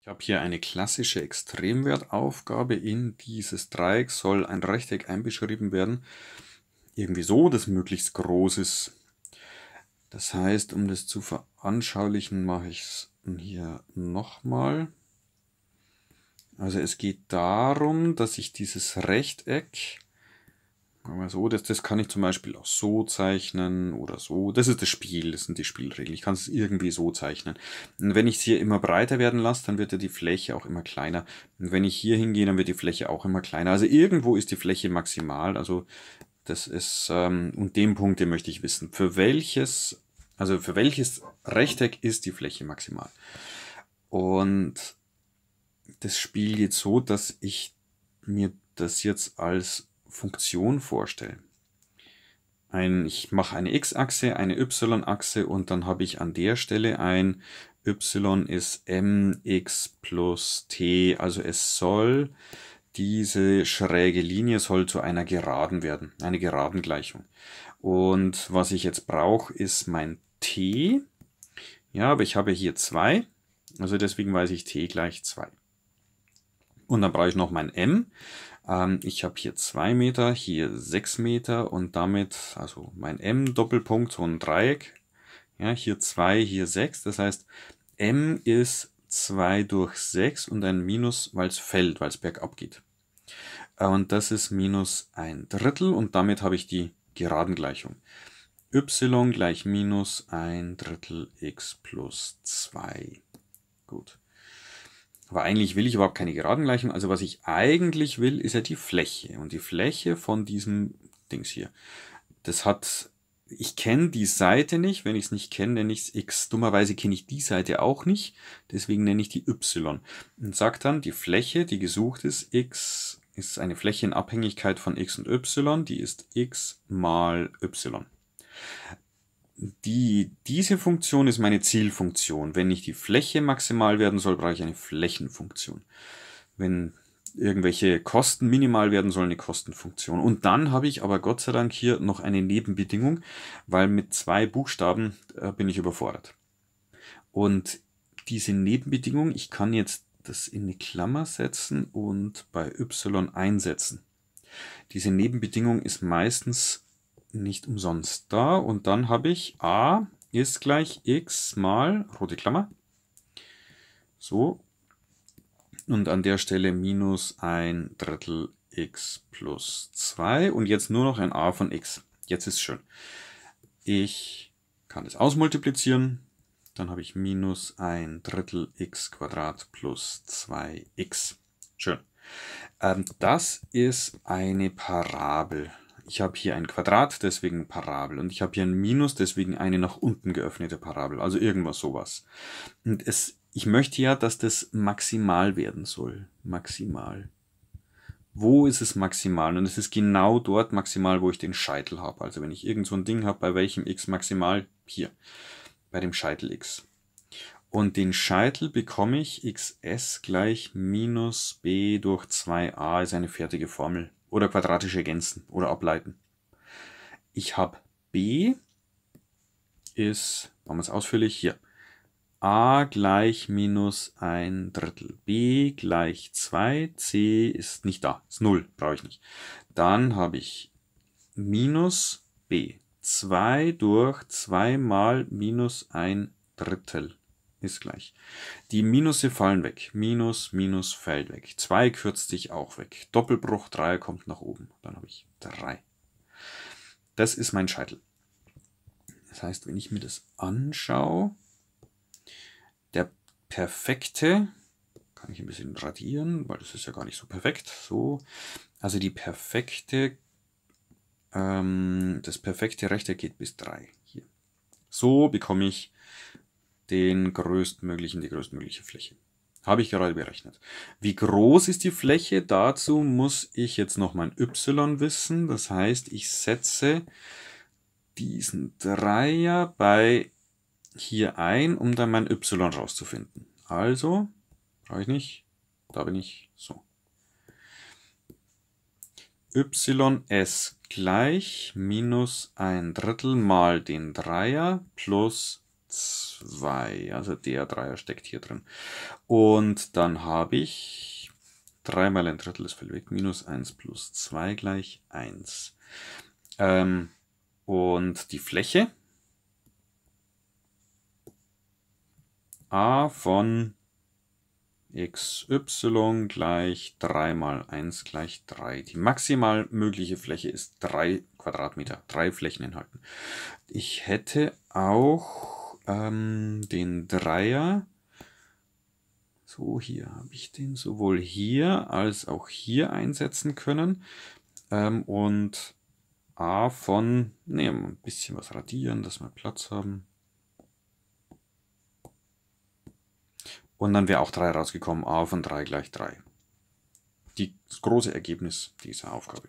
Ich habe hier eine klassische Extremwertaufgabe. In dieses Dreieck soll ein Rechteck einbeschrieben werden. Irgendwie so, dass möglichst groß ist. Das heißt, um das zu veranschaulichen, mache ich es hier nochmal. Also es geht darum, dass ich dieses Rechteck so, das, das kann ich zum Beispiel auch so zeichnen oder so. Das ist das Spiel, das sind die Spielregeln. Ich kann es irgendwie so zeichnen. Und wenn ich es hier immer breiter werden lasse, dann wird ja die Fläche auch immer kleiner. Und wenn ich hier hingehe, dann wird die Fläche auch immer kleiner. Also irgendwo ist die Fläche maximal. Also das ist, ähm, und den Punkt, den möchte ich wissen. Für welches, also für welches Rechteck ist die Fläche maximal? Und das Spiel geht so, dass ich mir das jetzt als Funktion vorstellen. Ein, ich mache eine x-Achse, eine y-Achse und dann habe ich an der Stelle ein y ist mx plus t. Also es soll diese schräge Linie soll zu einer Geraden werden, eine Geradengleichung. Und was ich jetzt brauche, ist mein t. Ja, aber ich habe hier 2, also deswegen weiß ich t gleich 2. Und dann brauche ich noch mein M. Ähm, ich habe hier zwei Meter, hier sechs Meter und damit, also mein M-Doppelpunkt, so ein Dreieck. Ja, hier zwei, hier sechs. Das heißt, M ist zwei durch sechs und ein Minus, weil es fällt, weil es bergab geht. Äh, und das ist minus ein Drittel und damit habe ich die Geradengleichung. y gleich minus ein Drittel x plus zwei Gut. Aber eigentlich will ich überhaupt keine geraden Gleichungen. Also was ich eigentlich will, ist ja die Fläche. Und die Fläche von diesem Dings hier. Das hat, ich kenne die Seite nicht. Wenn ich es nicht kenne, nenne ich es x. Dummerweise kenne ich die Seite auch nicht. Deswegen nenne ich die y. Und sage dann, die Fläche, die gesucht ist, x ist eine Fläche in Abhängigkeit von x und y. Die ist x mal y die, diese Funktion ist meine Zielfunktion. Wenn nicht die Fläche maximal werden soll, brauche ich eine Flächenfunktion. Wenn irgendwelche Kosten minimal werden sollen, eine Kostenfunktion. Und dann habe ich aber Gott sei Dank hier noch eine Nebenbedingung, weil mit zwei Buchstaben äh, bin ich überfordert. Und diese Nebenbedingung, ich kann jetzt das in eine Klammer setzen und bei y einsetzen. Diese Nebenbedingung ist meistens nicht umsonst da. Und dann habe ich a ist gleich x mal rote Klammer. So. Und an der Stelle minus ein Drittel x plus 2. Und jetzt nur noch ein a von x. Jetzt ist schön. Ich kann das ausmultiplizieren. Dann habe ich minus ein Drittel x Quadrat plus 2x. Schön. Ähm, das ist eine Parabel ich habe hier ein Quadrat, deswegen Parabel. Und ich habe hier ein Minus, deswegen eine nach unten geöffnete Parabel. Also irgendwas sowas. Und es, ich möchte ja, dass das maximal werden soll. Maximal. Wo ist es maximal? Und es ist genau dort maximal, wo ich den Scheitel habe. Also wenn ich irgend so ein Ding habe, bei welchem x maximal? Hier. Bei dem Scheitel x. Und den Scheitel bekomme ich xs gleich minus b durch 2a ist eine fertige Formel oder quadratisch ergänzen oder ableiten. Ich habe b ist, machen wir es ausführlich, hier a gleich minus ein Drittel, b gleich 2, c ist nicht da, ist 0, brauche ich nicht. Dann habe ich minus b, 2 durch 2 mal minus ein Drittel ist gleich. Die Minusse fallen weg. Minus, Minus fällt weg. 2 kürzt sich auch weg. Doppelbruch 3 kommt nach oben. Dann habe ich 3. Das ist mein Scheitel. Das heißt, wenn ich mir das anschaue, der perfekte, kann ich ein bisschen radieren, weil das ist ja gar nicht so perfekt. So, also die perfekte, ähm, das perfekte Rechteck geht bis 3. Hier. So bekomme ich den größtmöglichen, die größtmögliche Fläche. Habe ich gerade berechnet. Wie groß ist die Fläche? Dazu muss ich jetzt noch mein y wissen. Das heißt, ich setze diesen Dreier bei hier ein, um dann mein y rauszufinden. Also, brauche ich nicht, da bin ich so. ys gleich minus ein Drittel mal den Dreier plus 2. 2. Also der Dreier steckt hier drin. Und dann habe ich 3 mal ein Drittel ist völlig weg. Minus 1 plus 2 gleich 1. Ähm, und die Fläche a von xy gleich 3 mal 1 gleich 3. Die maximal mögliche Fläche ist 3 Quadratmeter, 3 Flächen enthalten. Ich hätte auch ähm, den Dreier. So, hier habe ich den sowohl hier als auch hier einsetzen können. Ähm, und A von, nehmen ein bisschen was radieren, dass wir Platz haben. Und dann wäre auch 3 rausgekommen. A von 3 gleich 3. das große Ergebnis dieser Aufgabe.